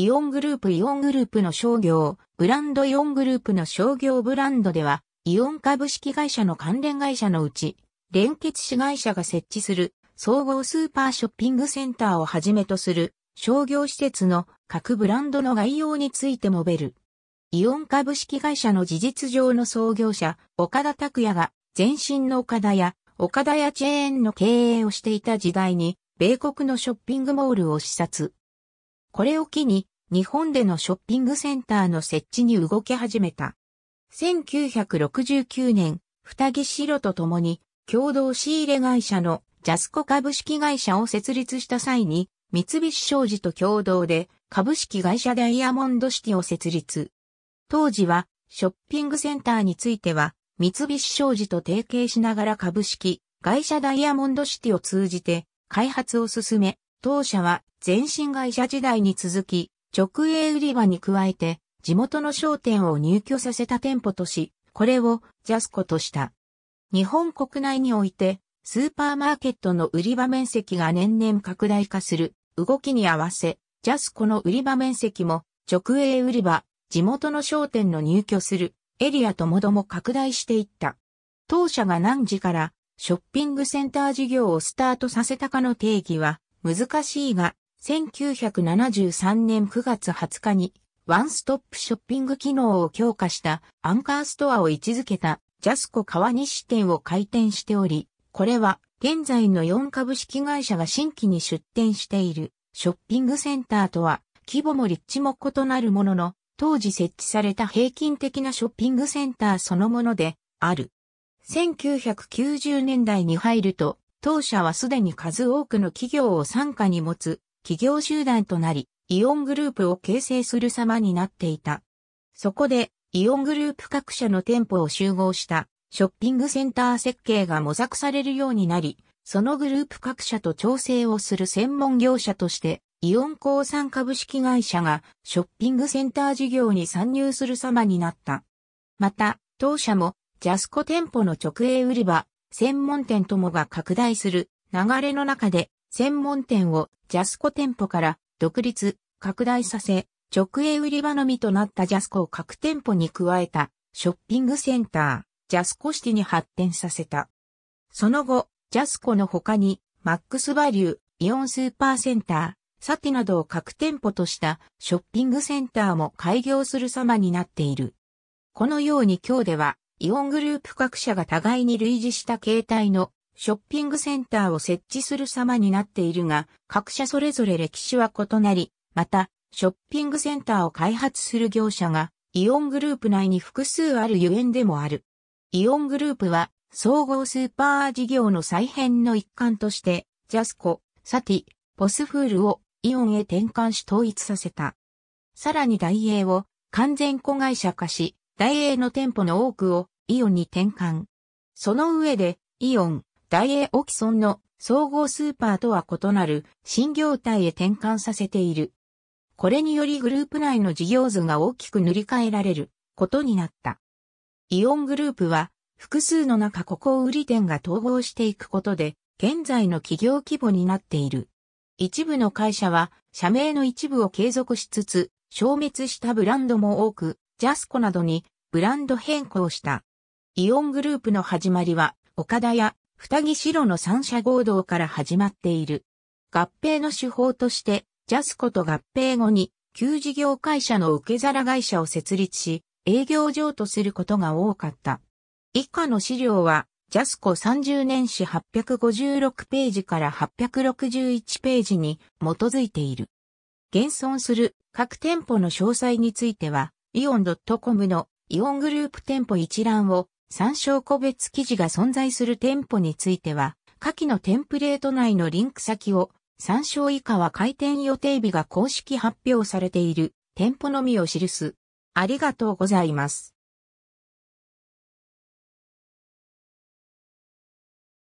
イオングループイオングループの商業、ブランドイオングループの商業ブランドでは、イオン株式会社の関連会社のうち、連結子会社が設置する総合スーパーショッピングセンターをはじめとする商業施設の各ブランドの概要について述べる。イオン株式会社の事実上の創業者、岡田拓也が、前身の岡田や、岡田屋チェーンの経営をしていた時代に、米国のショッピングモールを視察。これを機に、日本でのショッピングセンターの設置に動き始めた。1969年、二木白と共に、共同仕入れ会社のジャスコ株式会社を設立した際に、三菱商事と共同で株式会社ダイヤモンドシティを設立。当時は、ショッピングセンターについては、三菱商事と提携しながら株式会社ダイヤモンドシティを通じて開発を進め、当社は全身会社時代に続き、直営売り場に加えて、地元の商店を入居させた店舗とし、これをジャスコとした。日本国内において、スーパーマーケットの売り場面積が年々拡大化する動きに合わせ、ジャスコの売り場面積も直営売り場、地元の商店の入居するエリアともども拡大していった。当社が何時からショッピングセンター事業をスタートさせたかの定義は難しいが、1973年9月20日に、ワンストップショッピング機能を強化したアンカーストアを位置づけたジャスコ川西店を開店しており、これは現在の4株式会社が新規に出店しているショッピングセンターとは規模も立地も異なるものの、当時設置された平均的なショッピングセンターそのものである。1990年代に入ると当社はすでに数多くの企業を傘下に持つ企業集団となり、イオングループを形成する様になっていた。そこで、イオングループ各社の店舗を集合したショッピングセンター設計が模索されるようになり、そのグループ各社と調整をする専門業者として、イオン鉱産株式会社がショッピングセンター事業に参入する様になった。また、当社もジャスコ店舗の直営売り場、専門店ともが拡大する流れの中で専門店をジャスコ店舗から独立、拡大させ、直営売り場のみとなったジャスコを各店舗に加えたショッピングセンター、ジャスコシティに発展させた。その後、ジャスコの他にマックスバリュー、イオンスーパーセンター、サティなどを各店舗としたショッピングセンターも開業する様になっている。このように今日ではイオングループ各社が互いに類似した形態のショッピングセンターを設置する様になっているが、各社それぞれ歴史は異なり、また、ショッピングセンターを開発する業者が、イオングループ内に複数あるゆえんでもある。イオングループは、総合スーパー事業の再編の一環として、ジャスコ、サティ、ポスフールをイオンへ転換し統一させた。さらにダイエーを完全子会社化し、ダイエーの店舗の多くをイオンに転換。その上で、イオン、ダイエーオキソンの総合スーパーとは異なる新業態へ転換させている。これによりグループ内の事業図が大きく塗り替えられることになった。イオングループは複数の中ここを売り店が統合していくことで現在の企業規模になっている。一部の会社は社名の一部を継続しつつ消滅したブランドも多くジャスコなどにブランド変更した。イオングループの始まりは、岡田や二木城の三社合同から始まっている。合併の手法として、ジャスコと合併後に、旧事業会社の受け皿会社を設立し、営業上とすることが多かった。以下の資料は、ジャスコ30年史856ページから861ページに基づいている。現存する各店舗の詳細については、イオン .com のイオングループ店舗一覧を参照個別記事が存在する店舗については、下記のテンプレート内のリンク先を参照以下は開店予定日が公式発表されている店舗のみを記す。ありがとうございます。